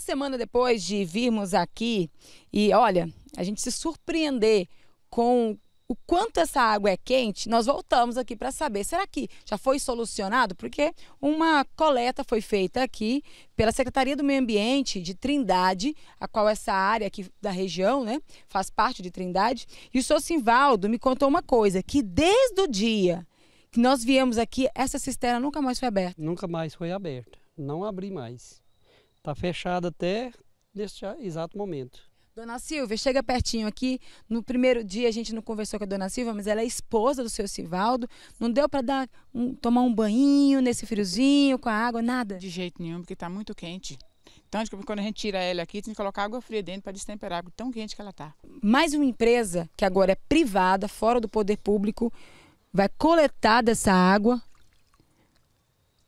uma semana depois de virmos aqui e olha, a gente se surpreender com o quanto essa água é quente, nós voltamos aqui para saber, será que já foi solucionado? Porque uma coleta foi feita aqui pela Secretaria do Meio Ambiente de Trindade, a qual essa área aqui da região, né, faz parte de Trindade, e o senhor Simvaldo me contou uma coisa, que desde o dia que nós viemos aqui, essa cisterna nunca mais foi aberta. Nunca mais foi aberta, não abri mais. Está fechada até neste exato momento. Dona Silvia, chega pertinho aqui. No primeiro dia a gente não conversou com a Dona Silvia, mas ela é esposa do seu Sivaldo. Não deu para dar um, tomar um banho nesse friozinho, com a água, nada? De jeito nenhum, porque está muito quente. Tanto que quando a gente tira ela aqui, tem que colocar água fria dentro para destemperar, água tão quente que ela está. Mais uma empresa, que agora é privada, fora do poder público, vai coletar dessa água,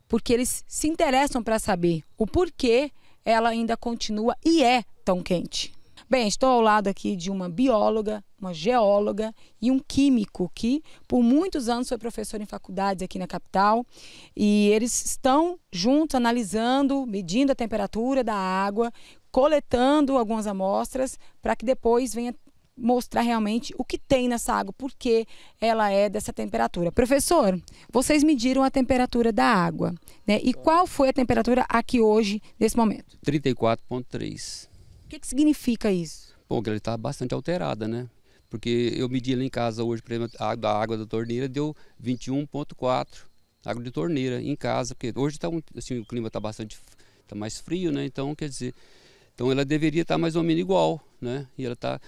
porque eles se interessam para saber o porquê ela ainda continua e é tão quente. Bem, estou ao lado aqui de uma bióloga, uma geóloga e um químico que por muitos anos foi professor em faculdades aqui na capital e eles estão juntos analisando, medindo a temperatura da água, coletando algumas amostras para que depois venha mostrar realmente o que tem nessa água, por que ela é dessa temperatura. Professor, vocês mediram a temperatura da água, né? E qual foi a temperatura aqui hoje, nesse momento? 34,3. O que, que significa isso? Bom, que ela está bastante alterada, né? Porque eu medi lá em casa hoje, por exemplo, a água da torneira deu 21,4. Água de torneira em casa, porque hoje tá um, assim, o clima está bastante tá mais frio, né? Então, quer dizer, então ela deveria estar tá mais ou menos igual, né? E ela está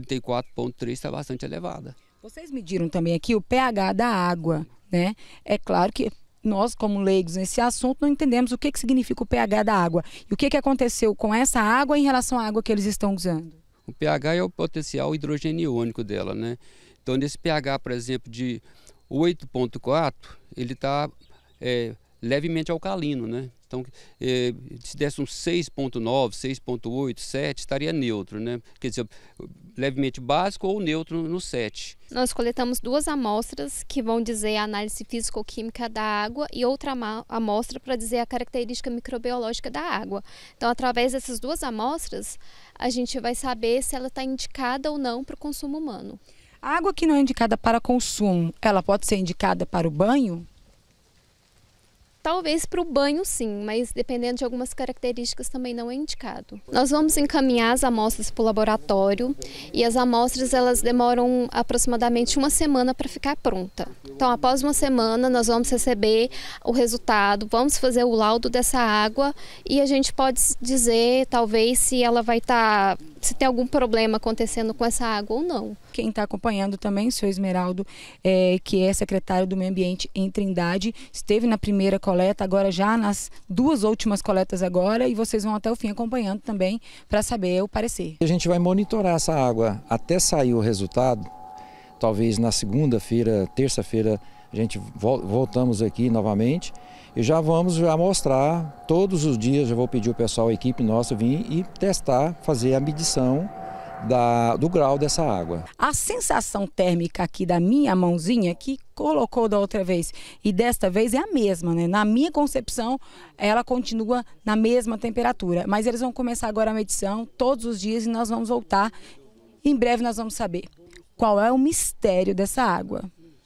34,3 está bastante elevada. Vocês mediram também aqui o pH da água, né? É claro que nós, como leigos nesse assunto, não entendemos o que, que significa o pH da água. E o que, que aconteceu com essa água em relação à água que eles estão usando? O pH é o potencial hidrogeniônico dela, né? Então, nesse pH, por exemplo, de 8,4, ele está é, levemente alcalino, né? Então, eh, se desse um 6.9, 6.8, 7, estaria neutro, né? Quer dizer, levemente básico ou neutro no 7. Nós coletamos duas amostras que vão dizer a análise físico-química da água e outra amostra para dizer a característica microbiológica da água. Então, através dessas duas amostras, a gente vai saber se ela está indicada ou não para o consumo humano. A água que não é indicada para consumo, ela pode ser indicada para o banho? Talvez para o banho sim, mas dependendo de algumas características também não é indicado. Nós vamos encaminhar as amostras para o laboratório e as amostras elas demoram aproximadamente uma semana para ficar pronta. Então após uma semana nós vamos receber o resultado, vamos fazer o laudo dessa água e a gente pode dizer talvez se ela vai estar, tá, se tem algum problema acontecendo com essa água ou não. Quem está acompanhando também, o seu Esmeraldo, é, que é secretário do Meio Ambiente em Trindade, esteve na primeira coleta coleta agora já nas duas últimas coletas agora e vocês vão até o fim acompanhando também para saber o parecer. A gente vai monitorar essa água até sair o resultado, talvez na segunda-feira, terça-feira, a gente voltamos aqui novamente e já vamos já mostrar todos os dias, já vou pedir o pessoal, a equipe nossa vir e testar, fazer a medição da, do grau dessa água. A sensação térmica aqui da minha mãozinha, que colocou da outra vez e desta vez é a mesma, né? Na minha concepção, ela continua na mesma temperatura, mas eles vão começar agora a medição todos os dias e nós vamos voltar. Em breve nós vamos saber qual é o mistério dessa água.